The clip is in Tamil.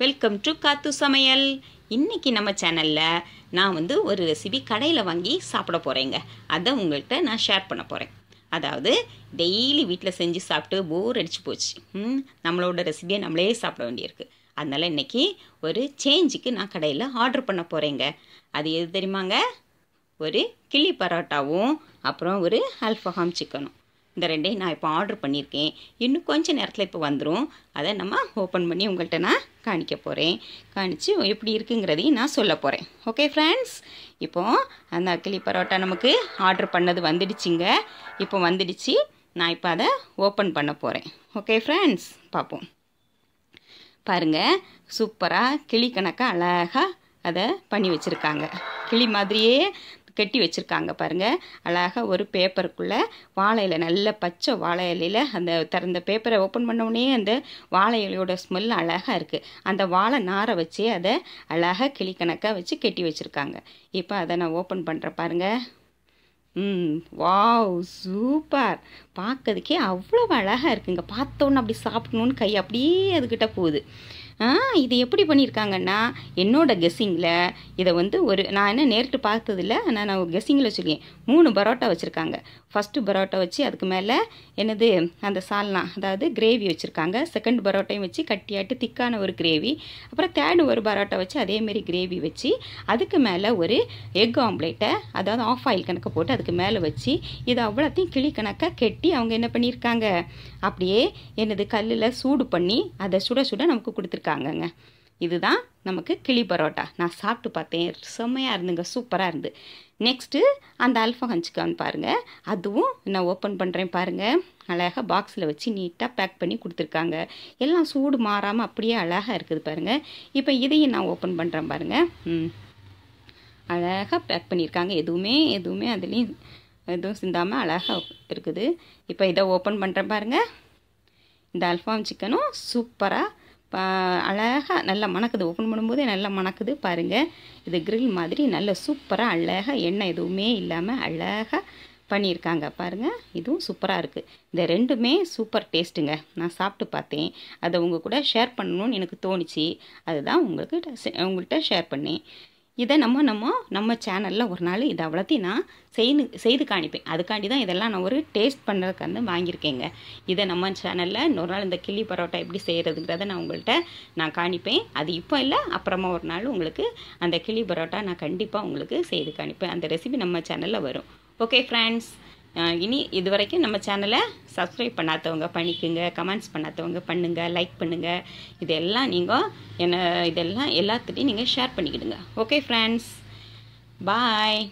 வெல்கம் டு காத்து சமையல் இன்றைக்கி நம்ம சேனலில் நான் வந்து ஒரு ரெசிபி கடையில் வாங்கி சாப்பிட போகிறேங்க அதை உங்கள்கிட்ட நான் ஷேர் பண்ண போகிறேன் அதாவது டெய்லி வீட்டில் செஞ்சு சாப்பிட்டு போர் அடிச்சு போச்சு நம்மளோட ரெசிபியை நம்மளே சாப்பிட வேண்டியிருக்கு அதனால் இன்றைக்கி ஒரு சேஞ்சுக்கு நான் கடையில் ஆர்டர் பண்ண போகிறேங்க அது எது தெரியுமாங்க ஒரு கிள்ளி பரோட்டாவும் அப்புறம் ஒரு அல்ஃபஹாம் சிக்கனும் இந்த ரெண்டையும் நான் இப்போ ஆர்டர் பண்ணியிருக்கேன் இன்னும் கொஞ்சம் நேரத்தில் இப்போ வந்துடும் அதை நம்ம ஓப்பன் பண்ணி உங்கள்கிட்ட நான் காணிக்க போகிறேன் காணிச்சு எப்படி இருக்குங்கிறதையும் நான் சொல்ல போகிறேன் ஓகே ஃப்ரெண்ட்ஸ் இப்போது அந்த அக்கிளி பரோட்டா நமக்கு ஆர்டர் பண்ணது வந்துடுச்சுங்க இப்போ வந்துடுச்சு நான் இப்போ அதை ஓப்பன் பண்ண போகிறேன் ஓகே ஃப்ரெண்ட்ஸ் பார்ப்போம் பாருங்கள் சூப்பராக கிளி கணக்காக அழகாக அதை பண்ணி வச்சுருக்காங்க கிளி மாதிரியே கெட்டி வச்சுருக்காங்க பாருங்கள் அழகாக ஒரு பேப்பருக்குள்ளே வாழையில் நல்ல பச்சை வாழை இலையில் அந்த திறந்த பேப்பரை ஓப்பன் பண்ணோடனே அந்த வாழை இலையோட ஸ்மெல் அழகாக இருக்குது அந்த வாழை நாரை வச்சு அதை அழகாக கிளிக்கணக்காக வச்சு கெட்டி வச்சுருக்காங்க இப்போ அதை நான் ஓப்பன் பண்ணுற பாருங்கள் ம் வாவ் சூப்பர் பார்க்கறதுக்கே அவ்வளோ அழகாக இருக்குங்க பார்த்தோன்னு அப்படி சாப்பிடணுன்னு கை அப்படியே அதுக்கிட்ட போகுது இது எப்படி பண்ணியிருக்காங்கன்னா என்னோடய கெஸ்ஸிங்கில் இதை வந்து ஒரு நான் என்ன நேரிட்டு பார்த்ததில்ல ஆனால் நான் கெஸ்ஸிங்கில் வச்சுருக்கேன் மூணு பரோட்டா வச்சுருக்காங்க ஃபஸ்ட்டு பரோட்டா வச்சு அதுக்கு மேலே என்னது அந்த சால்னா அதாவது கிரேவி வச்சுருக்காங்க செகண்ட் பரோட்டையும் வச்சு கட்டியாட்டு திக்கான ஒரு கிரேவி அப்புறம் தேர்டு ஒரு பரோட்டா வச்சு அதேமாரி கிரேவி வச்சு அதுக்கு மேலே ஒரு எக் ஆம்லேட்டை அதாவது ஆஃப் ஆயில் கணக்கு போட்டு அதுக்கு மேலே வச்சு இது அவ்வளோத்தையும் கிளி கணக்காக கெட்டி அவங்க என்ன பண்ணியிருக்காங்க அப்படியே என்னது கல்லில் சூடு பண்ணி அதை சுட சுட நமக்கு கொடுத்துருக்காங்க செஞ்சுருக்காங்கங்க இதுதான் நமக்கு கிளி பரோட்டா நான் சாப்பிட்டு பார்த்தேன் செம்மையாக இருந்துங்க சூப்பராக இருந்து நெக்ஸ்ட்டு அந்த அல்ஃபா ஹஞ்சுக்கான்னு பாருங்கள் அதுவும் நான் ஓப்பன் பண்ணுறேன் பாருங்கள் அழகாக பாக்ஸில் வச்சு நீட்டாக பேக் பண்ணி கொடுத்துருக்காங்க எல்லாம் சூடு மாறாமல் அப்படியே அழகாக இருக்குது பாருங்கள் இப்போ இதையும் நான் ஓப்பன் பண்ணுறேன் பாருங்கள் அழகாக பேக் பண்ணியிருக்காங்க எதுவுமே எதுவுமே அதுலேயும் எதுவும் சிந்தாமல் அழகாக இருக்குது இப்போ இதை ஓப்பன் பண்ணுறேன் பாருங்கள் இந்த அல்ஃபாம் சிக்கனும் சூப்பராக அழகாக நல்லா மணக்குது ஓப்பன் பண்ணும்போதே நல்லா மணக்குது பாருங்கள் இது கிரில் மாதிரி நல்ல சூப்பராக அழகாக எண்ணெய் எதுவுமே இல்லாமல் அழகாக பண்ணியிருக்காங்க பாருங்கள் இதுவும் சூப்பராக இருக்குது இந்த ரெண்டுமே சூப்பர் டேஸ்ட்டுங்க நான் சாப்பிட்டு பார்த்தேன் அதை உங்கள் கூட ஷேர் பண்ணணும்னு எனக்கு தோணுச்சு அதுதான் உங்களுக்கு உங்கள்கிட்ட ஷேர் பண்ணேன் இதை நம்ம நம்ம நம்ம சேனலில் ஒரு நாள் இதை அவ்வளோத்தையும் நான் செய்து செய்து காணிப்பேன் அதுக்காண்டி தான் இதெல்லாம் நான் ஒரு டேஸ்ட் பண்ணுறதுக்கு வந்து வாங்கியிருக்கேங்க இதை நம்ம சேனலில் ஒரு நாள் இந்த கிள்ளி பரோட்டா எப்படி செய்கிறதுங்கிறத நான் உங்கள்கிட்ட நான் காணிப்பேன் அது இப்போ இல்லை அப்புறமா ஒரு நாள் உங்களுக்கு அந்த கிளி பரோட்டா நான் கண்டிப்பாக உங்களுக்கு செய்து காணிப்பேன் அந்த ரெசிபி நம்ம சேனலில் வரும் ஓகே ஃப்ரெண்ட்ஸ் இனி இது வரைக்கும் நம்ம சேனலை சப்ஸ்கிரைப் பண்ணாதவங்க பண்ணிக்குங்க கமெண்ட்ஸ் பண்ணாதவங்க பண்ணுங்கள் லைக் பண்ணுங்கள் இதெல்லாம் நீங்கள் என்ன இதெல்லாம் எல்லாத்துட்டையும் நீங்கள் ஷேர் பண்ணிக்கிடுங்க ஓகே ஃப்ரெண்ட்ஸ் பாய்